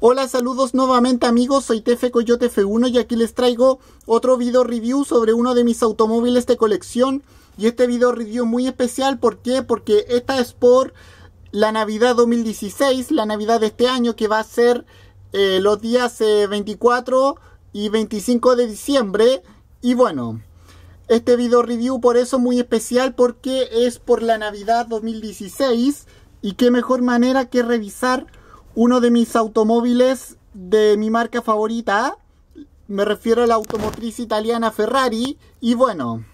Hola, saludos nuevamente amigos, soy Tefe Coyote F1 y aquí les traigo otro video review sobre uno de mis automóviles de colección y este video review muy especial, ¿por qué? Porque esta es por la Navidad 2016, la Navidad de este año que va a ser eh, los días 24 eh, y 25 de diciembre y bueno... Este video review por eso muy especial porque es por la Navidad 2016 y qué mejor manera que revisar uno de mis automóviles de mi marca favorita. Me refiero a la automotriz italiana Ferrari. Y bueno,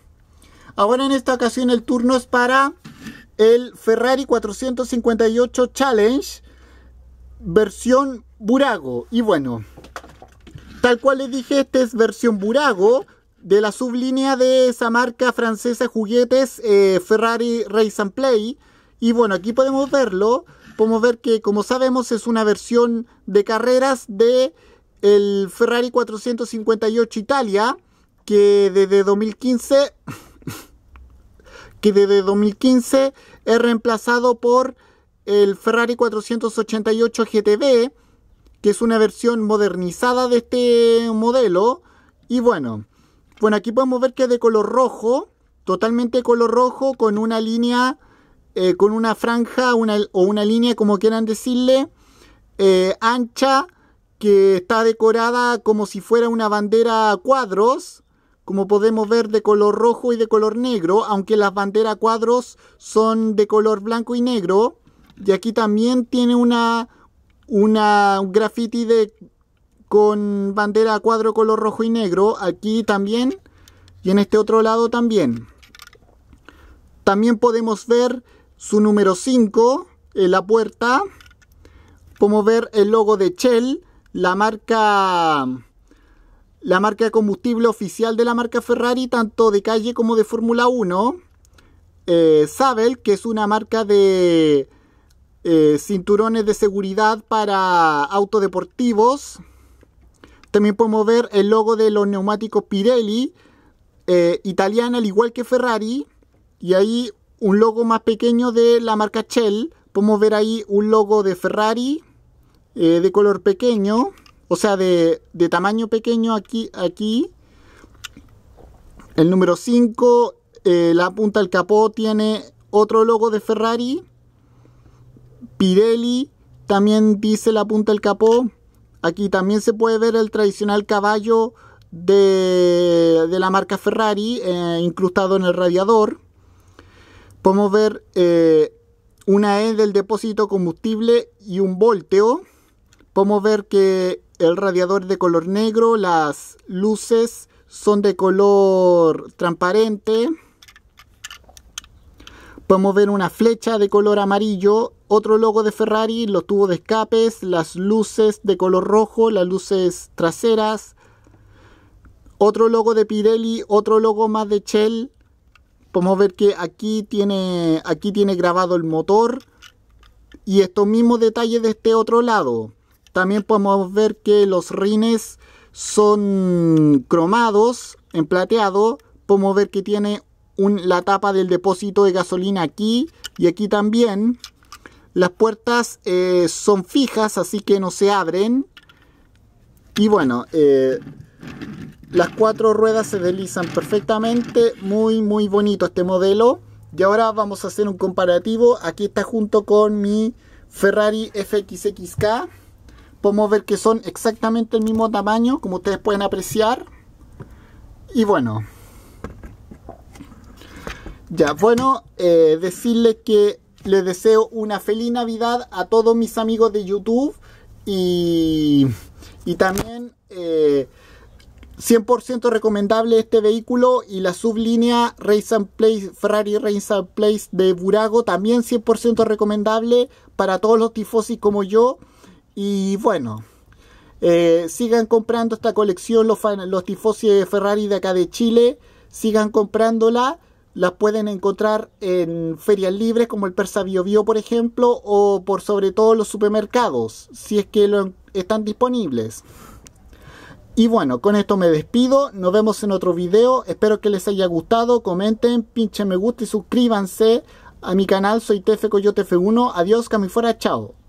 ahora en esta ocasión el turno es para el Ferrari 458 Challenge versión Burago. Y bueno, tal cual les dije, esta es versión Burago de la sublínea de esa marca francesa juguetes eh, Ferrari Race and Play. Y bueno, aquí podemos verlo podemos ver que, como sabemos, es una versión de carreras de el Ferrari 458 Italia, que desde 2015 que desde 2015 es reemplazado por el Ferrari 488 GTB, que es una versión modernizada de este modelo. Y bueno, bueno, aquí podemos ver que es de color rojo, totalmente color rojo, con una línea eh, con una franja o una línea, como quieran decirle, eh, ancha que está decorada como si fuera una bandera a cuadros, como podemos ver de color rojo y de color negro, aunque las banderas a cuadros son de color blanco y negro. Y aquí también tiene una, una graffiti de, con bandera a cuadro color rojo y negro. Aquí también y en este otro lado también. También podemos ver su número 5 en eh, la puerta. Podemos ver el logo de Shell, la marca la marca de combustible oficial de la marca Ferrari, tanto de calle como de Fórmula 1. Eh, Sabel, que es una marca de eh, cinturones de seguridad para autodeportivos. También podemos ver el logo de los neumáticos Pirelli, italiana al igual que Ferrari. Y ahí un logo más pequeño de la marca Shell. Podemos ver ahí un logo de Ferrari eh, de color pequeño, o sea, de, tamaño pequeño aquí. aquí. El número 5, eh, la punta del capó tiene otro logo de Ferrari. Pirelli también dice la punta del capó. Aquí también se puede ver el tradicional caballo de, la marca Ferrari eh, incrustado en el radiador. Podemos ver eh, una E del depósito combustible y un volteo. Podemos ver que el radiador es de color negro, las luces son de color transparente. Podemos ver una flecha de color amarillo, otro logo de Ferrari, los tubos de escapes, las luces de color rojo, las luces traseras, otro logo de Pirelli, otro logo más de Shell, podemos ver que aquí tiene, aquí tiene grabado el motor y estos mismos detalles de este otro lado. También podemos ver que los rines son cromados en plateado. Podemos ver que tiene la tapa del depósito de gasolina aquí y aquí también. Las puertas eh, son fijas, así que no se abren. Y bueno, eh, las cuatro ruedas se deslizan perfectamente, muy muy bonito este modelo. Y ahora vamos a hacer un comparativo. Aquí está junto con mi Ferrari FXXK. Podemos ver que son exactamente el mismo tamaño, como ustedes pueden apreciar. Y bueno. Ya, bueno, eh, decirles que les deseo una feliz Navidad a todos mis amigos de YouTube. Y, y también... Eh, 100% recomendable este vehículo y la sublínea Race and Place, Ferrari Race and Place de Burago también 100% recomendable para todos los tifosis como yo. Y bueno, eh, sigan comprando esta colección los, los de Ferrari de acá de Chile. Sigan comprándola. Las pueden encontrar en ferias libres como el Persa Bio, Bio por ejemplo, o por sobre todo los supermercados, si es que lo, están disponibles. Y bueno, con esto me despido, nos vemos en otro video, espero que les haya gustado, comenten, pinchen me gusta y suscríbanse a mi canal, soy TF Coyote F1, adiós, fuera. chao.